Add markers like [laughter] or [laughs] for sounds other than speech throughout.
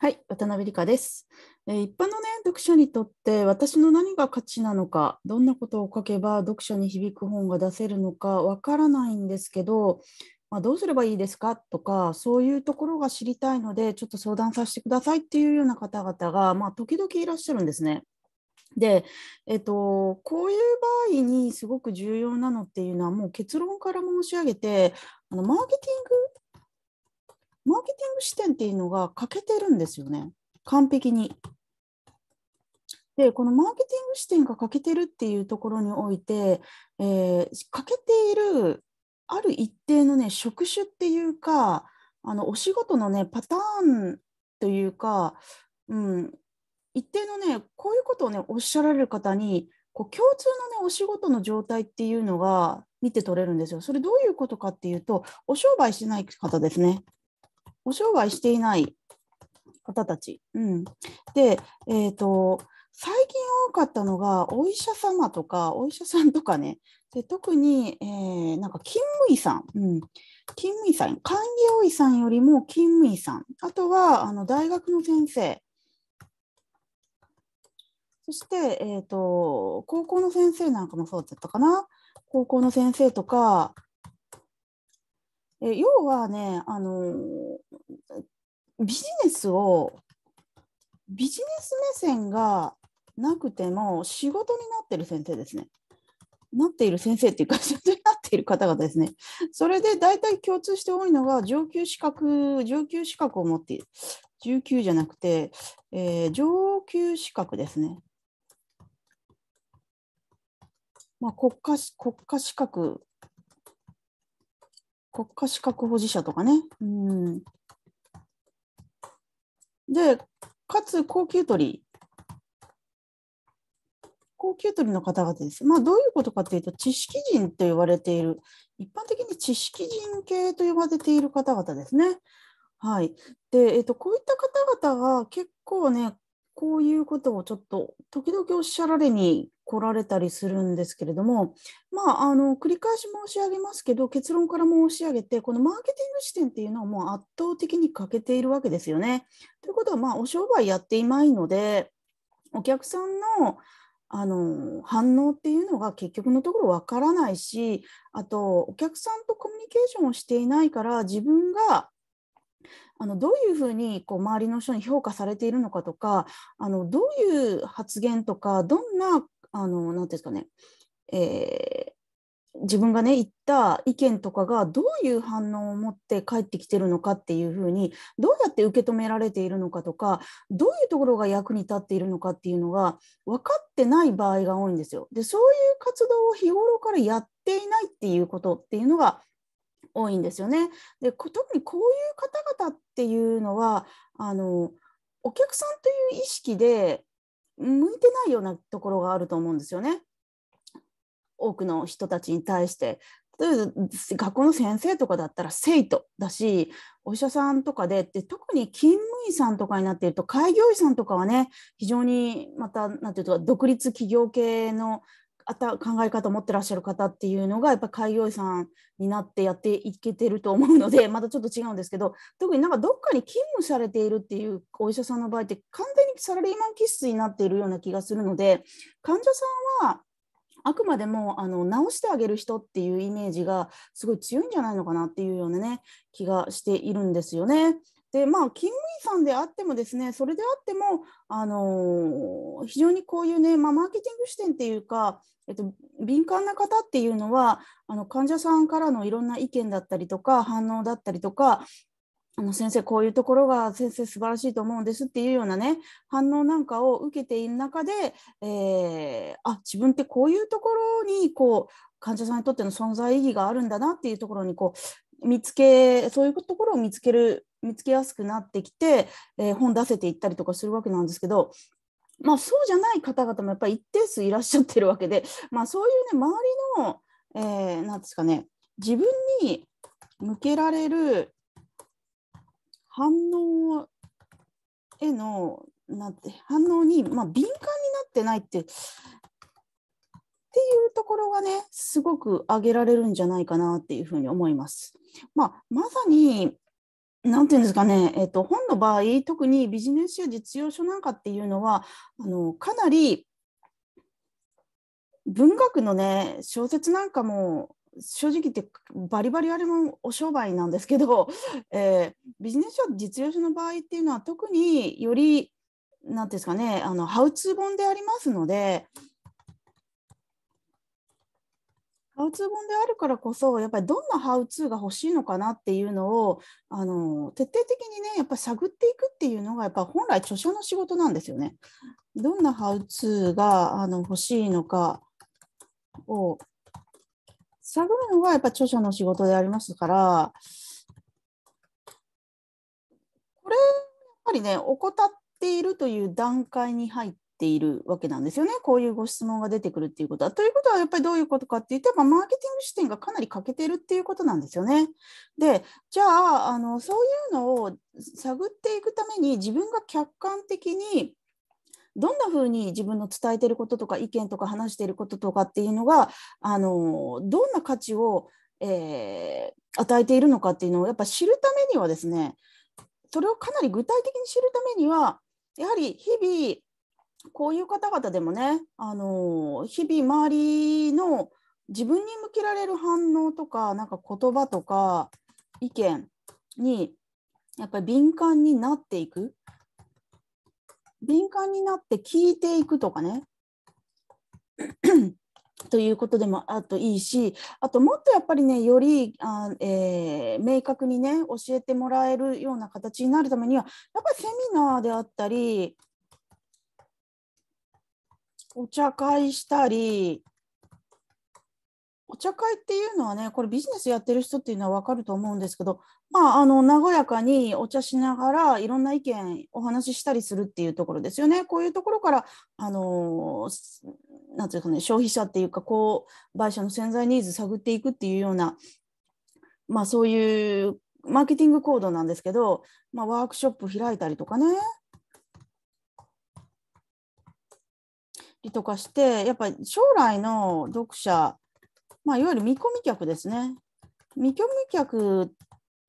はい、渡辺理香です。えー、一般のね、読者にとって私の何が価値なのか、どんなことを書けば読者に響く本が出せるのかわからないんですけど、まあ、どうすればいいですかとか、そういうところが知りたいので、ちょっと相談させてくださいっていうような方々が、まあ、時々いらっしゃるんですね。で、えっと、こういう場合にすごく重要なのっていうのはもう結論から申し上げてあのマーケティングマーケティング視点っていうのが欠けてるんですよね、完璧に。で、このマーケティング視点が欠けてるっていうところにおいて、えー、欠けているある一定のね、職種っていうか、あのお仕事のね、パターンというか、うん、一定のね、こういうことをね、おっしゃられる方に、こう共通のね、お仕事の状態っていうのが見て取れるんですよ。それどういうことかっていうと、お商売してない方ですね。お商売していない方たち。うん、で、えっ、ー、と、最近多かったのが、お医者様とか、お医者さんとかね、で特に、えー、なんか勤務医さん、うん、勤務医さん、管理医さんよりも勤務医さん、あとはあの大学の先生、そして、えーと、高校の先生なんかもそうだったかな、高校の先生とか、え要はねあのビジネスをビジネス目線がなくても仕事になってる先生ですね。なっている先生っていうか、仕事になっている方々ですね。それで大体共通して多いのが、上級資格、上級資格を持っている。上級じゃなくて、えー、上級資格ですね。まあ、国家国家資格国家資格保持者とかね。うん、で、かつ高級取り。高級取りの方々です。まあ、どういうことかというと、知識人と言われている、一般的に知識人系と呼ばれている方々ですね。はい。で、えっと、こういった方々が結構ね、こういうことをちょっと時々おっしゃられに来られたりするんですけれども、まあ、あの繰り返し申し上げますけど結論から申し上げてこのマーケティング視点っていうのはもう圧倒的に欠けているわけですよね。ということは、まあ、お商売やっていないのでお客さんのあの反応っていうのが結局のところわからないしあとお客さんとコミュニケーションをしていないから自分があのどういうふうにこう周りの人に評価されているのかとかあのどういう発言とかどんなあのなんていうんですかね、えー、自分がね言った意見とかがどういう反応を持って帰ってきてるのかっていうふうにどうやって受け止められているのかとかどういうところが役に立っているのかっていうのが分かってない場合が多いんですよ。でそういう活動を日頃からやっていないっていうことっていうのが多いんですよね。で特にこういう方々っていうのはあのお客さんという意識で向いてないようなところがあると思うんですよね。多くの人たちに対して。例えば学校の先生とかだったら生徒だしお医者さんとかでって特に勤務員さんとかになっていると開業医さんとかはね非常にまた何て言うと独立企業系のあた考え方を持ってらっしゃる方っていうのがやっぱ開業医さんになってやっていけてると思うので [laughs] またちょっと違うんですけど特になんかどっかに勤務されているっていうお医者さんの場合って完全にサラリーマン気質になっているような気がするので患者さんはあくまでもあの治してあげる人っていうイメージがすごい強いんじゃないのかなっていうようなね気がしているんですよね。でまあ、勤務医さんであってもですねそれであっても、あのー、非常にこういうね、まあ、マーケティング視点っていうか、えっと、敏感な方っていうのはあの患者さんからのいろんな意見だったりとか反応だったりとかあの先生こういうところが先生素晴らしいと思うんですっていうようなね反応なんかを受けている中で、えー、あ自分ってこういうところにこう患者さんにとっての存在意義があるんだなっていうところにこう見つけそういうところを見つける見つけやすくなってきて、えー、本出せていったりとかするわけなんですけど、まあ、そうじゃない方々もやっぱり一定数いらっしゃってるわけで、まあ、そういうね周りの、えー、なんですかね自分に向けられる反応へのなんて反応に、まあ、敏感になってないってっていうところがねすごく挙げられるんじゃないかなっていうふうに思います。まあ、まさになんていうんですかね、えっと、本の場合特にビジネスや実用書なんかっていうのはあのかなり文学のね小説なんかも正直言ってバリバリあれもお商売なんですけど、[laughs] えー、ビジネス書実用書の場合っていうのは特により何ていうんですかねあのハウツー本でありますのでハウツー本であるからこそ、やっぱりどんなハウツーが欲しいのかなっていうのを、あの徹底的にね、やっぱ探っていくっていうのが、やっぱ本来著書の仕事なんですよね。どんなハウツーがあの欲しいのかを探るのが、やっぱ著書の仕事でありますから、これ、やっぱりね、怠っているという段階に入っているわけなんですよね。こういうご質問が出てくるっていうことは。ということはやっぱりどういうことかって言ってもマーケティング視点がかなり欠けてるっていうことなんですよね。でじゃああのそういうのを探っていくために自分が客観的にどんなふうに自分の伝えてることとか意見とか話していることとかっていうのがあのどんな価値を、えー、与えているのかっていうのをやっぱ知るためにはですねそれをかなり具体的に知るためにはやはり日々こういう方々でもね、あの日々周りの自分に向けられる反応とか、なんか言葉とか意見にやっぱり敏感になっていく。敏感になって聞いていくとかね。[clears throat] ということでもあといいし、あともっとやっぱりね、よりあ、えー、明確にね、教えてもらえるような形になるためには、やっぱりセミナーであったり、お茶会したり、お茶会っていうのはね、これビジネスやってる人っていうのは分かると思うんですけど、まあ、あの、和やかにお茶しながらいろんな意見お話ししたりするっていうところですよね。こういうところから、あの、なんていうかね、消費者っていうか、こう、売者の潜在ニーズ探っていくっていうような、まあそういうマーケティング行動なんですけど、まあ、ワークショップ開いたりとかね、りとかして、やっぱり将来の読者、まあ、いわゆる見込み客ですね。見込み客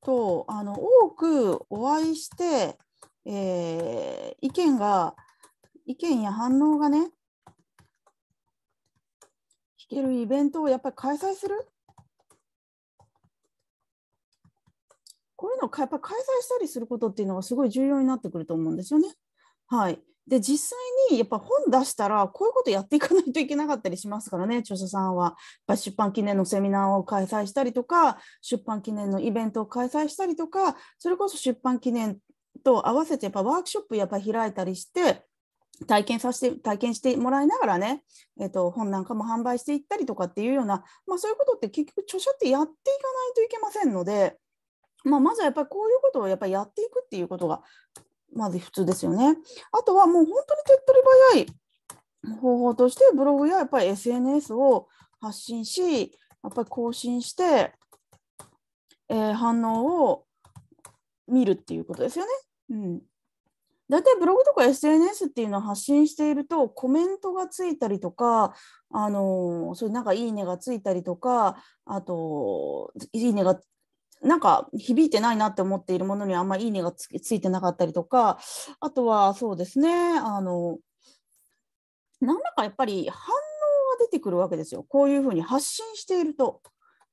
とあの多くお会いして、えー、意見が、意見や反応がね、聞けるイベントをやっぱり開催する。こういうのをやっぱり開催したりすることっていうのがすごい重要になってくると思うんですよね。はい。で実際にやっぱ本出したらこういうことやっていかないといけなかったりしますからね [laughs] 著者さんはやっ出版記念のセミナーを開催したりとか出版記念のイベントを開催したりとかそれこそ出版記念と合わせてやっぱワークショップやっぱ開いたりして体験させて体験してもらいながらね、えー、と本なんかも販売していったりとかっていうような、まあ、そういうことって結局著者ってやっていかないといけませんので、まあ、まずはやっぱりこういうことをやっぱやっていくっていうことがまず普通ですよね。あとはもう本当に手っ取り早い方法としてブログややっぱり SNS を発信し、やっぱり更新して、えー、反応を見るっていうことですよね。うん。大体ブログとか SNS っていうのは発信しているとコメントがついたりとか、あのそれなんかいいねがついたりとか、あと、いいねがなんか響いてないなって思っているものにあんまいいねがついてなかったりとかあとはそうですねあのなんだかやっぱり反応が出てくるわけですよこういうふうに発信していると。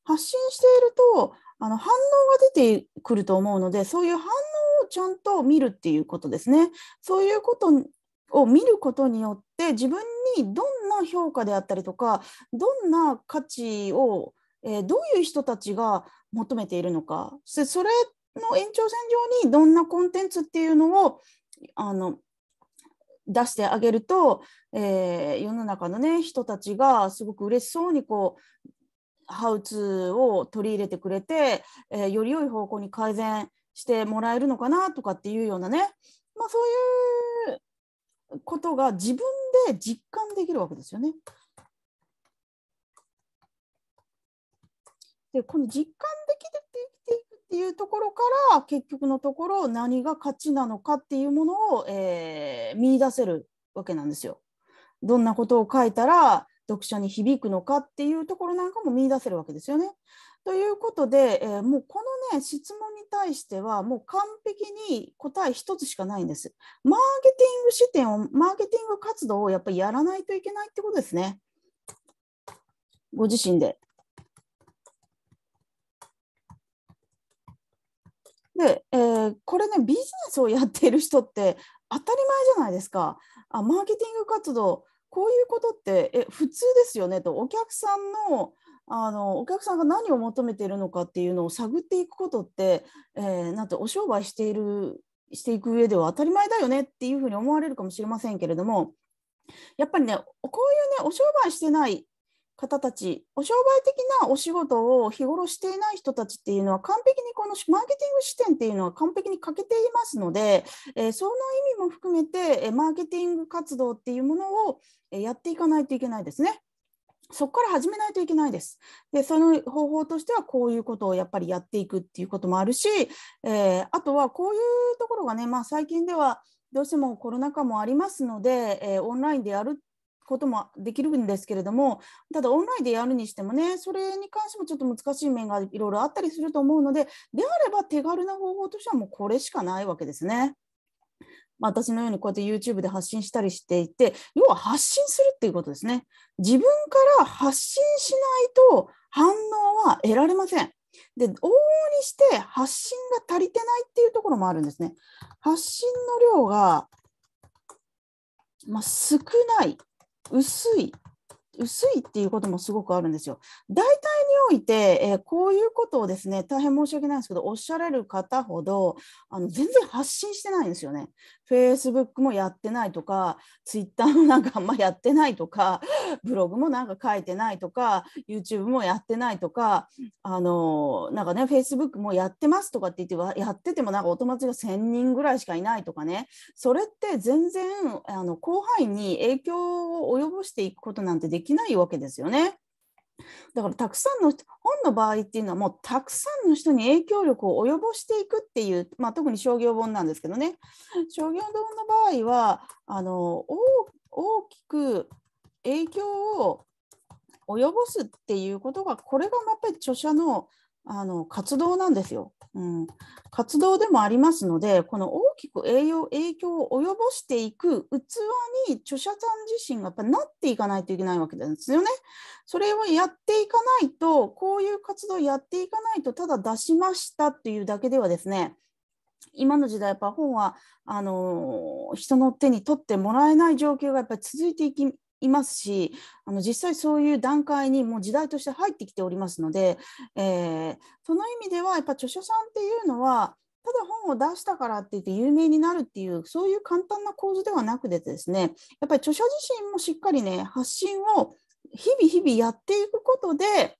発信しているとあの反応が出てくると思うのでそういう反応をちゃんと見るっていうことですね。そういうことを見ることによって自分にどんな評価であったりとかどんな価値を、えー、どういう人たちが求めているのかそれの延長線上にどんなコンテンツっていうのをあの出してあげると、えー、世の中の、ね、人たちがすごく嬉しそうにこうハウツーを取り入れてくれて、えー、より良い方向に改善してもらえるのかなとかっていうようなね、まあ、そういうことが自分で実感できるわけですよね。でこの実感できてきていくっていうところから結局のところ何が価値なのかっていうものを、えー、見出せるわけなんですよ。どんなことを書いたら読者に響くのかっていうところなんかも見出せるわけですよね。ということで、えー、もうこのね質問に対してはもう完璧に答え1つしかないんです。マーケティング視点をマーケティング活動をやっぱりやらないといけないってことですね。ご自身で。で、えー、これねビジネスをやっている人って当たり前じゃないですかあマーケティング活動こういうことってえ普通ですよねとお客さんのあのお客さんが何を求めているのかっていうのを探っていくことって、えー、なんてお商売しているしていく上では当たり前だよねっていうふうに思われるかもしれませんけれどもやっぱりねこういうねお商売してない方たち、お商売的なお仕事を日頃していない人たちっていうのは、完璧にこのマーケティング視点っていうのは完璧に欠けていますので、えー、その意味も含めて、マーケティング活動っていうものをやっていかないといけないですね。そこから始めないといけないです。で、その方法としては、こういうことをやっぱりやっていくっていうこともあるし、えー、あとはこういうところがね、まあ、最近ではどうしてもコロナ禍もありますので、えー、オンラインでやることもできるんですけれどもただオンラインでやるにしてもねそれに関してもちょっと難しい面がいろいろあったりすると思うのでであれば手軽な方法としてはもうこれしかないわけですね。ま私のようにこうやって YouTube で発信したりしていて要は発信するっていうことですね。自分から発信しないと反応は得られません。で往々にして発信が足りてないっていうところもあるんですね。発信の量が、まあ、少ない薄い薄いっていうこともすごくあるんですよ。大体において、えー、こういうことをですね大変申し訳ないんですけどおっしゃられる方ほどあの全然発信してないんですよね。Facebook もやってないとか Twitter もなんかあんまやってないとかブログもなんか書いてないとか YouTube もやってないとかあのなんかね Facebook もやってますとかって言ってやっててもなんかお友達が1,000人ぐらいしかいないとかねそれって全然あの広範囲に影響を及ぼしていくことなんてできないわけですよね。だからたくさんの本の場合っていうのはもうたくさんの人に影響力を及ぼしていくっていう、まあ、特に商業本なんですけどね商業本の場合はあの大きく影響を及ぼすっていうことがこれがやっぱり著者のあの活動なんですよ、うん。活動でもありますので、この大きく栄養影響を及ぼしていく器に著者さん自身がやっぱなっていかないといけないわけですよね。それをやっていかないと、こういう活動をやっていかないと、ただ出しましたっていうだけではですね、今の時代やっぱ本はあの人の手に取ってもらえない状況がやっぱり続いていきいますしあの実際そういう段階にもう時代として入ってきておりますので、えー、その意味ではやっぱ著者さんっていうのはただ本を出したからって言って有名になるっていうそういう簡単な構図ではなくてですねやっぱり著者自身もしっかりね発信を日々日々やっていくことで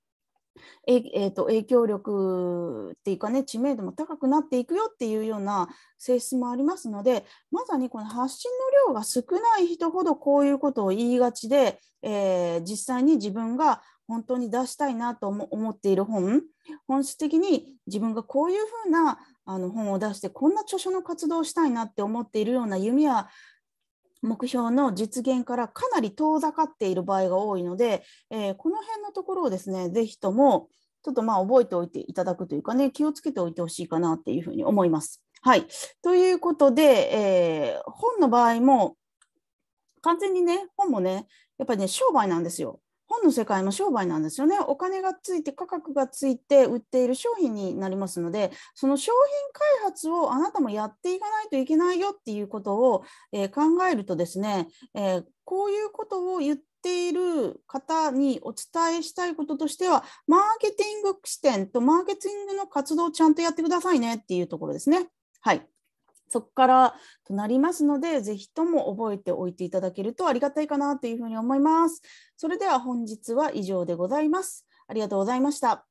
えー、えー、と影響力っていうかね知名度も高くなっていくよっていうような性質もありますのでまさにこの発信の量が少ない人ほどこういうことを言いがちで、えー、実際に自分が本当に出したいなと思っている本本質的に自分がこういうふうなあの本を出してこんな著書の活動をしたいなって思っているような弓矢目標の実現からかなり遠ざかっている場合が多いので、えー、この辺のところをですね、ぜひとも、ちょっとまあ覚えておいていただくというかね、気をつけておいてほしいかなっていうふうに思います。はい。ということで、えー、本の場合も、完全にね、本もね、やっぱりね、商売なんですよ。本の世界も商売なんですよね。お金がついて価格がついて売っている商品になりますので、その商品開発をあなたもやっていかないといけないよっていうことを、えー、考えるとですね、えー、こういうことを言っている方にお伝えしたいこととしては、マーケティング視点とマーケティングの活動をちゃんとやってくださいねっていうところですね。はい。そこからとなりますので、ぜひとも覚えておいていただけるとありがたいかなというふうに思います。それでは本日は以上でございます。ありがとうございました。